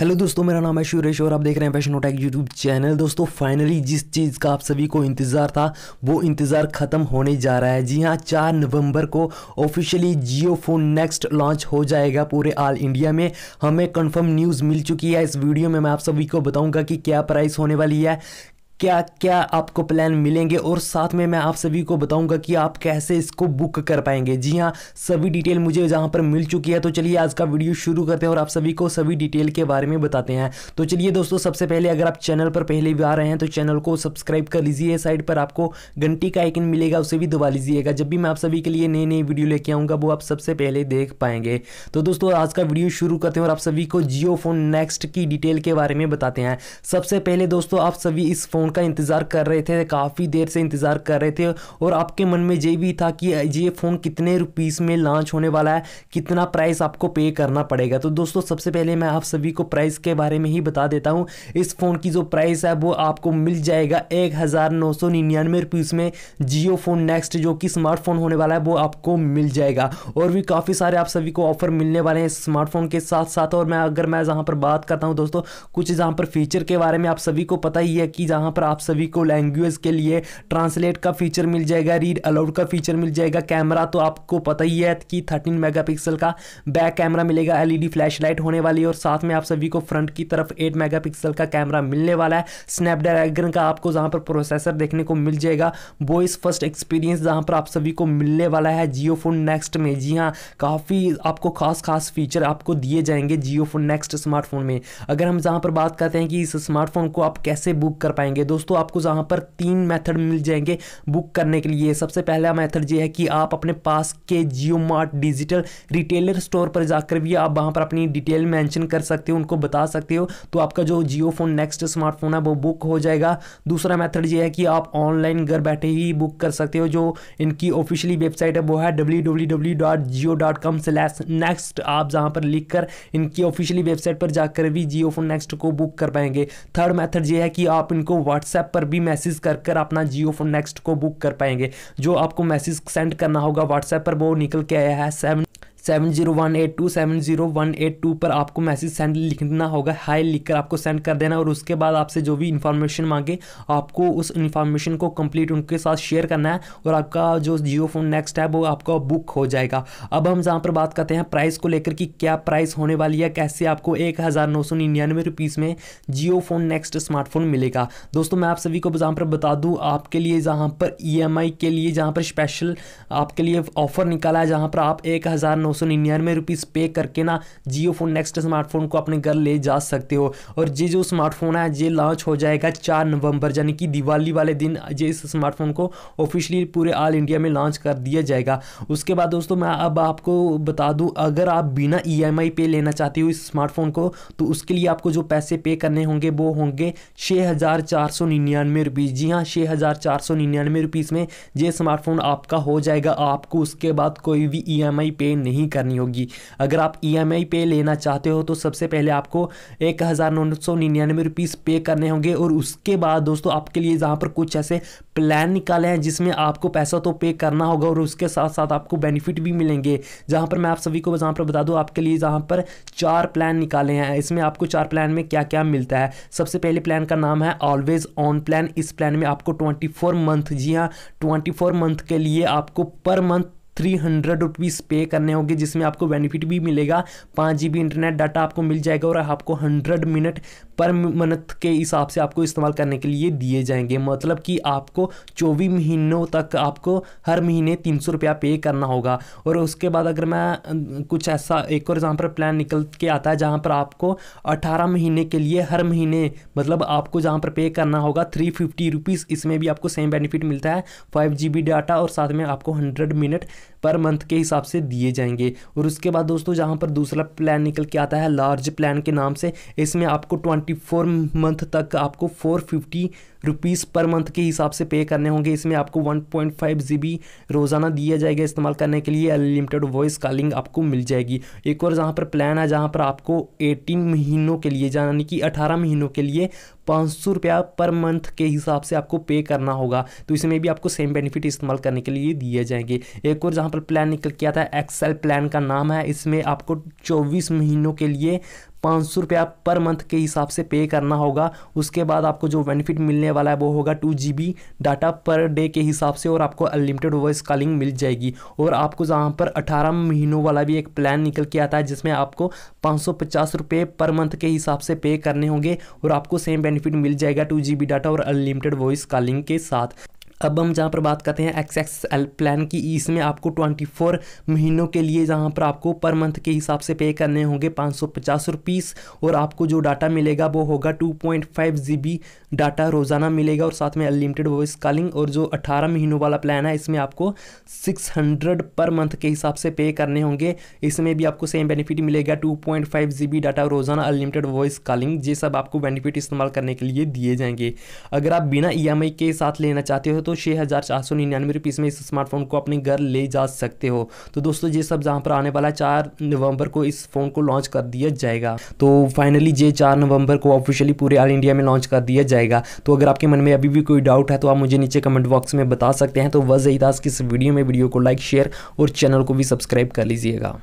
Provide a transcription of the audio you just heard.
hello दोस्तों मेरा नाम है सुरेश और आप देख रहे हैं फैशन ओटैक यूट्यूब चैनल दोस्तों फाइनली जिस चीज़ का आप सभी को इंतज़ार था वो इंतज़ार ख़त्म होने जा रहा है जी हाँ चार नवंबर को officially Jio phone next launch हो जाएगा पूरे ऑल इंडिया में हमें कंफर्म न्यूज़ मिल चुकी है इस वीडियो में मैं आप सभी को बताऊँगा कि क्या प्राइस होने वाली है क्या क्या आपको प्लान मिलेंगे और साथ में मैं आप सभी को बताऊंगा कि आप कैसे इसको बुक कर पाएंगे जी हाँ सभी डिटेल मुझे जहाँ पर मिल चुकी है तो चलिए आज का वीडियो शुरू करते हैं और आप सभी को सभी डिटेल के बारे में बताते हैं तो चलिए दोस्तों सबसे पहले अगर आप चैनल पर पहले भी आ रहे हैं तो चैनल को सब्सक्राइब कर लीजिए साइड पर आपको घंटी का आइकन मिलेगा उसे भी दबा लीजिएगा जब भी मैं आप सभी के लिए नई नई वीडियो लेके आऊँगा वो आप सबसे पहले देख पाएंगे तो दोस्तों आज का वीडियो शुरू करते हैं और आप सभी को जियो फोन नेक्स्ट की डिटेल के बारे में बताते हैं सबसे पहले दोस्तों आप सभी इस फोन उनका इंतज़ार कर रहे थे काफ़ी देर से इंतज़ार कर रहे थे और आपके मन में ये भी था कि ये फ़ोन कितने रुपीस में लॉन्च होने वाला है कितना प्राइस आपको पे करना पड़ेगा तो दोस्तों सबसे पहले मैं आप सभी को प्राइस के बारे में ही बता देता हूँ इस फ़ोन की जो प्राइस है वो आपको मिल जाएगा एक हज़ार नौ सौ निन्यानवे में जियो फ़ोन नेक्स्ट जो कि स्मार्टफोन होने वाला है वो आपको मिल जाएगा और भी काफ़ी सारे आप सभी को ऑफर मिलने वाले हैं स्मार्टफोन के साथ साथ और मैं अगर मैं जहाँ पर बात करता हूँ दोस्तों कुछ जहाँ पर फीचर के बारे में आप सभी को पता ही है कि जहाँ पर आप सभी को लैंग्वेज के लिए ट्रांसलेट का फीचर मिल जाएगा रीड अलाउड का फीचर मिल जाएगा कैमरा तो आपको पता ही है कि थर्टीन मेगापिक्सल का बैक कैमरा मिलेगा एलईडी लाइट e होने वाली है और साथ में आप सभी को फ्रंट की तरफ एट मेगापिक्सल का कैमरा मिलने वाला है स्नैपड्रैगन का आपको जहां पर प्रोसेसर देखने को मिल जाएगा वॉइस फर्स्ट एक्सपीरियंस जहां पर आप सभी को मिलने वाला है जियो फोन नेक्स्ट में जी हाँ काफ़ी आपको खास खास फीचर आपको दिए जाएंगे जियो फोन नेक्स्ट स्मार्टफोन में अगर हम जहां पर बात करते हैं कि इस स्मार्टफोन को आप कैसे बुक कर पाएंगे जाएंगे दोस्तों आपको जहाँ पर तीन मेथड मिल जाएंगे बुक करने के लिए सबसे पहला मेथड ये है कि आप अपने पास के Jio mart digital retailer store पर जाकर भी आप वहाँ पर अपनी डिटेल मैंशन कर सकते हो उनको बता सकते हो तो आपका जो जियो फ़ोन नेक्स्ट स्मार्टफोन है वो बुक हो जाएगा दूसरा मैथड ये है कि आप ऑनलाइन घर बैठे ही बुक कर सकते हो जो इनकी ऑफिशियली वेबसाइट है वो है डब्ल्यू नेक्स्ट आप जहाँ पर लिख इनकी ऑफिशियली वेबसाइट पर जाकर भी जियो फोन नेक्स्ट को बुक कर पाएंगे थर्ड मैथड ये है कि आप इनको व्हाट्सएप पर भी मैसेज कर कर अपना जियो फोन नेक्स्ट को बुक कर पाएंगे जो आपको मैसेज सेंड करना होगा व्हाट्सएप पर वो निकल के आया है seven seven zero one eight two seven zero one eight two पर आपको मैसेज सेंड लिखना होगा हाई लिखकर आपको सेंड कर देना और उसके बाद आपसे जो भी इन्फॉर्मेशन मांगे आपको उस इन्फॉर्मेशन को कंप्लीट उनके साथ शेयर करना है और आपका जो जियो फोन नेक्स्ट है वो आपका बुक हो जाएगा अब हम जहाँ पर बात करते हैं प्राइस को लेकर कि क्या प्राइस होने वाली है कैसे आपको एक हज़ार नौ सौ निन्यानवे रुपीज़ में जियो फ़ोन नेक्स्ट स्मार्टफोन मिलेगा दोस्तों मैं आप सभी को जहाँ पर बता दूँ आपके लिए जहाँ पर ई e के लिए जहाँ पर स्पेशल आपके लिए ऑफ़र निकाला है जहाँ पर आप एक हज़ार नौ सौ निन्यानवे रुपीज़ पे करके ना जियो फोन नेक्स्ट स्मार्टफोन को अपने घर ले जा सकते हो और ये जो स्मार्टफोन है ये लॉन्च हो जाएगा चार नवंबर यानी कि दिवाली वाले दिन ये इस स्मार्टफोन को ऑफिशियली पूरे ऑल इंडिया में लॉन्च कर दिया जाएगा उसके बाद दोस्तों मैं अब आपको बता दूं अगर आप बिना ई e पे लेना चाहते हो इस स्मार्टफोन को तो उसके लिए आपको जो पैसे पे करने होंगे वो होंगे छः हज़ार चार सौ निन्यानवे रुपीज़ जी हाँ छः हज़ार चार सौ निन्यानवे रुपीज़ में ये स्मार्टफोन आपका हो जाएगा आपको उसके बाद कोई भी ई e पे नहीं नहीं करनी होगी अगर आप ई e पे लेना चाहते हो तो सबसे पहले आपको एक हज़ार नौ सौ निन्यानवे रुपीज़ पे करने होंगे और उसके बाद दोस्तों आपके लिए जहाँ पर कुछ ऐसे प्लान निकाले हैं जिसमें आपको पैसा तो पे करना होगा और उसके साथ साथ आपको बेनिफिट भी मिलेंगे जहाँ पर मैं आप सभी को जहाँ पर बता दूँ आपके लिए जहाँ पर चार प्लान निकाले हैं इसमें आपको चार प्लान में क्या क्या मिलता है सबसे पहले प्लान का नाम है ऑलवेज ऑन प्लान इस प्लान में आपको ट्वेंटी फोर मंथ जी हाँ ट्वेंटी फोर मंथ के लिए आपको per month three hundred rupees पे करने होंगे जिसमें आपको बेनिफिट भी मिलेगा पाँच जी बी इंटरनेट डाटा आपको मिल जाएगा और आपको हंड्रेड मिनट पर मंथ के हिसाब से आपको इस्तेमाल करने के लिए दिए जाएंगे मतलब कि आपको चौबीस महीनों तक आपको हर महीने तीन सौ रुपया पे करना होगा और उसके बाद अगर मैं अं, कुछ ऐसा एक और जहाँ पर प्लान निकल के आता है जहाँ पर आपको अठारह महीने के लिए हर महीने मतलब आपको जहाँ पर पे करना होगा थ्री फिफ्टी रुपीज़ इसमें भी आपको सेम बेनिफिट मिलता है फाइव जी बी डाटा और साथ में आपको हंड्रेड मिनट पर मंथ के हिसाब से दिए जाएंगे और उसके बाद दोस्तों जहाँ पर दूसरा प्लान निकल के आता है लार्ज प्लान के नाम से इसमें आपको ट्वेंटी फोर्टी फोर मंथ तक आपको four fifty rupees per month के हिसाब से पे करने होंगे इसमें आपको one point five G B रोज़ाना दिया जाएगा इस्तेमाल करने के लिए अनलिमिटेड वॉइस कॉलिंग आपको मिल जाएगी एक और जहाँ पर प्लान है जहाँ पर आपको एटीन महीनों के लिए यानी कि अठारह महीनों के लिए पाँच सौ रुपया पर मंथ के हिसाब से आपको पे करना होगा तो इसमें भी आपको सेम बेनिफिट इस्तेमाल करने के लिए दिए जाएंगे एक और जहाँ पर प्लान निकल किया था एक्सेल प्लान का नाम है इसमें आपको चौबीस महीनों के लिए पाँच सौ रुपया पर मंथ के हिसाब से पे करना होगा उसके बाद आपको जो बेनिफिट मिलने वाला है वो होगा two G data per day के हिसाब से और आपको अनलिमिटेड वॉइस कॉलिंग मिल जाएगी और आपको जहाँ पर अठारह महीनों वाला भी एक प्लान निकल के आता है जिसमें आपको पाँच सौ पर मंथ के हिसाब से पे करने होंगे और आपको सेम बेनिफिट मिल जाएगा टू डाटा और अनलिमिटेड वॉइस कॉलिंग के साथ अब हम जहाँ पर बात करते हैं एक्स एक्स एल प्लान की इसमें आपको 24 महीनों के लिए जहाँ पर आपको पर मंथ के हिसाब से पे करने होंगे पाँच सौ और आपको जो डाटा मिलेगा वो होगा 2.5 पॉइंट डाटा रोज़ाना मिलेगा और साथ में अनलिमिटेड वॉइस कॉलिंग और जो 18 महीनों वाला प्लान है इसमें आपको 600 पर मंथ के हिसाब से पे करने होंगे इसमें भी आपको सेम बेनिफिट मिलेगा टू पॉइंट डाटा रोज़ाना अनलिमिटेड वॉइस कॉलिंग ये सब आपको बेनिफिट इस्तेमाल करने के लिए दिए जाएंगे अगर आप बिना ई e के साथ लेना चाहते हो तो छः हज़ार चार सौ निन्यानवे रुपीज़ में इस स्मार्टफोन को अपने घर ले जा सकते हो तो दोस्तों ये सब जहाँ पर आने वाला है चार नवंबर को इस फ़ोन को लॉन्च कर दिया जाएगा तो फाइनली ये चार नवंबर को ऑफिशियली पूरे ऑल इंडिया में लॉन्च कर दिया जाएगा तो अगर आपके मन में अभी भी कोई डाउट है तो आप मुझे नीचे कमेंट बॉक्स में बता सकते हैं तो वजह इताज की इस वीडियो में वीडियो को लाइक शेयर और चैनल को भी सब्सक्राइब कर लीजिएगा